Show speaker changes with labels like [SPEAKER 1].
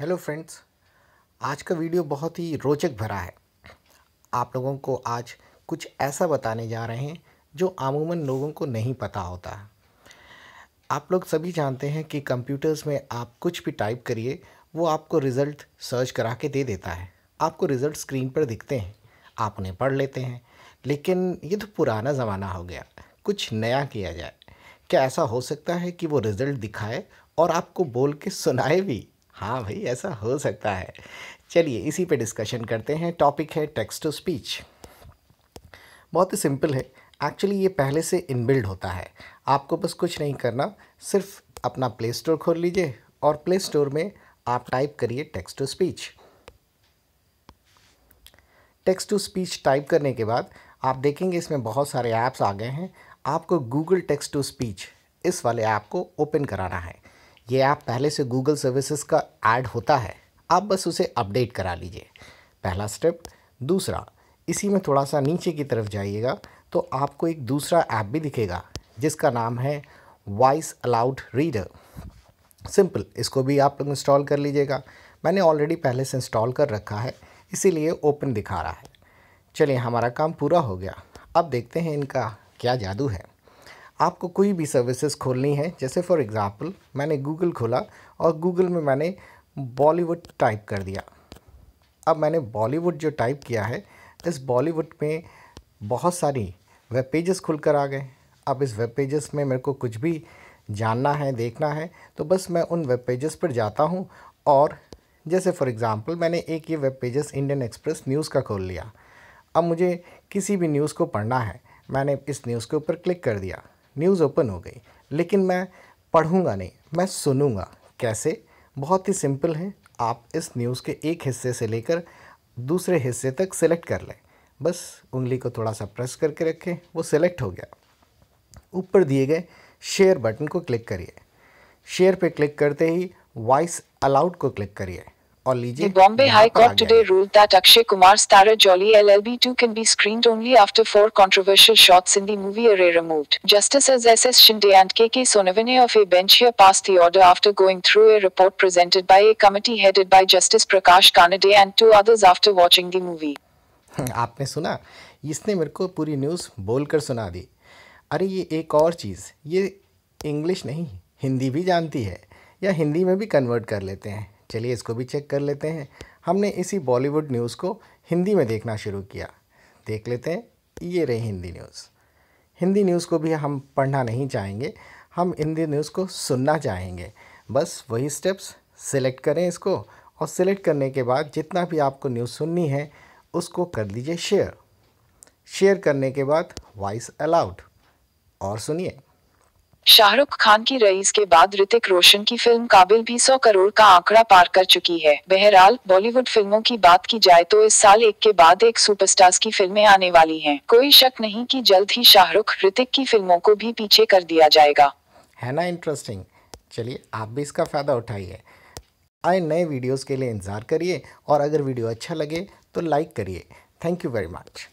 [SPEAKER 1] Hello friends आज का video बहुत ही रोचक भरा है आप लोगों को आज कुछ ऐसा बताने जा रहे हैं जो आमूमन लोगों को नहीं पता होता आप लोग सभी जानते हैं कि कंप्यूटर्स में आप कुछ भी टाइप करिए वो आपको रिज़ल्ट सर्च करा के दे देता है आपको रिज़ल्ट स्क्रीन पर दिखते हैं आप उन्हें पढ़ लेते हैं लेकिन ये तो पुराना ज़माना हो गया कुछ नया किया जाए क्या ऐसा हो सकता है कि वो रिज़ल्ट दिखाए और आपको बोल के सुनाए भी हाँ भाई ऐसा हो सकता है चलिए इसी पे डिस्कशन करते हैं टॉपिक है टेक्स्ट टू स्पीच बहुत ही सिंपल है एक्चुअली ये पहले से इनबिल्ड होता है आपको बस कुछ नहीं करना सिर्फ अपना प्ले स्टोर खोल लीजिए और प्ले स्टोर में आप टाइप करिए text to speech text to speech type करने के बाद आप देखेंगे इसमें बहुत सारे ऐप्स आ गए हैं आपको गूगल टेक्स्ट टू स्पीच इस वाले ऐप को ओपन कराना है ये ऐप पहले से गूगल सर्विसेज का ऐड होता है आप बस उसे अपडेट करा लीजिए पहला स्टेप दूसरा इसी में थोड़ा सा नीचे की तरफ जाइएगा तो आपको एक दूसरा ऐप भी दिखेगा जिसका नाम है वॉइस अलाउड रीडर सिंपल इसको भी आप लोग इंस्टॉल कर लीजिएगा मैंने ऑलरेडी पहले से इंस्टॉल कर रखा है इसीलिए ओपन दिखा रहा है चलिए हमारा काम पूरा हो गया अब देखते हैं इनका क्या जादू है आपको कोई भी सर्विसेज खोलनी है जैसे फॉर एग्ज़ाम्पल मैंने गूगल खोला और गूगल में मैंने बॉलीवुड टाइप कर दिया अब मैंने बॉलीवुड जो टाइप किया है इस बॉलीवुड में बहुत सारी वेब पेजेस खुल कर आ गए अब इस वेब पेजेस में मेरे को कुछ भी जानना है देखना है तो बस मैं उन वेब पेजेस पर जाता हूँ और जैसे फॉर एग्ज़ाम्पल मैंने एक ये web pages Indian Express news का खोल लिया अब मुझे किसी भी न्यूज़ को पढ़ना है मैंने इस न्यूज़ के ऊपर क्लिक कर दिया न्यूज़ ओपन हो गई लेकिन मैं पढ़ूँगा नहीं मैं सुनूँगा कैसे बहुत ही सिंपल है आप इस न्यूज़ के एक हिस्से से लेकर दूसरे हिस्से तक सेलेक्ट कर लें बस उंगली को थोड़ा सा प्रेस करके रखें वो सेलेक्ट हो गया ऊपर दिए गए शेयर बटन को क्लिक करिए शेयर पे क्लिक करते ही वॉइस अलाउड को क्लिक करिए और लीजिए Bombay high court today
[SPEAKER 2] rule that Akshay Kumar star Jolly LLB 2 can be screened only after four controversial shots in the movie are removed justice S S Shinde and K K Sonawane of a bench here pass the order after going through a report presented by a committee headed by justice Prakash Kanade and two others after watching the movie
[SPEAKER 1] आपने सुना इसने मेरे को पूरी news बोलकर सुना दी अरे ये एक और चीज़ ये इंग्लिश नहीं हिंदी भी जानती है या हिंदी में भी कन्वर्ट कर लेते हैं चलिए इसको भी चेक कर लेते हैं हमने इसी बॉलीवुड न्यूज़ को हिंदी में देखना शुरू किया देख लेते हैं ये रही हिंदी न्यूज़ हिंदी न्यूज़ को भी हम पढ़ना नहीं चाहेंगे हम हिंदी न्यूज़ को सुनना चाहेंगे बस वही स्टेप्स सेलेक्ट करें इसको और सिलेक्ट करने के बाद जितना भी आपको न्यूज़ सुननी है उसको कर दीजिए शेयर शेयर करने के बाद वॉइस अलाउड और सुनिए
[SPEAKER 2] शाहरुख खान की रईस के बाद ऋतिक रोशन की फिल्म काबिल भी सौ करोड़ का आंकड़ा पार कर चुकी है बहरहाल बॉलीवुड फिल्मों की बात की जाए तो इस साल एक के बाद एक सुपरस्टार्स की फिल्में आने वाली हैं। कोई शक नहीं कि जल्द ही शाहरुख ऋतिक की फिल्मों को भी पीछे कर दिया जाएगा
[SPEAKER 1] है ना इंटरेस्टिंग चलिए आप भी इसका फ़ायदा उठाइए आए नए वीडियोज़ के लिए इंतज़ार करिए और अगर वीडियो अच्छा लगे तो लाइक करिए थैंक यू वेरी मच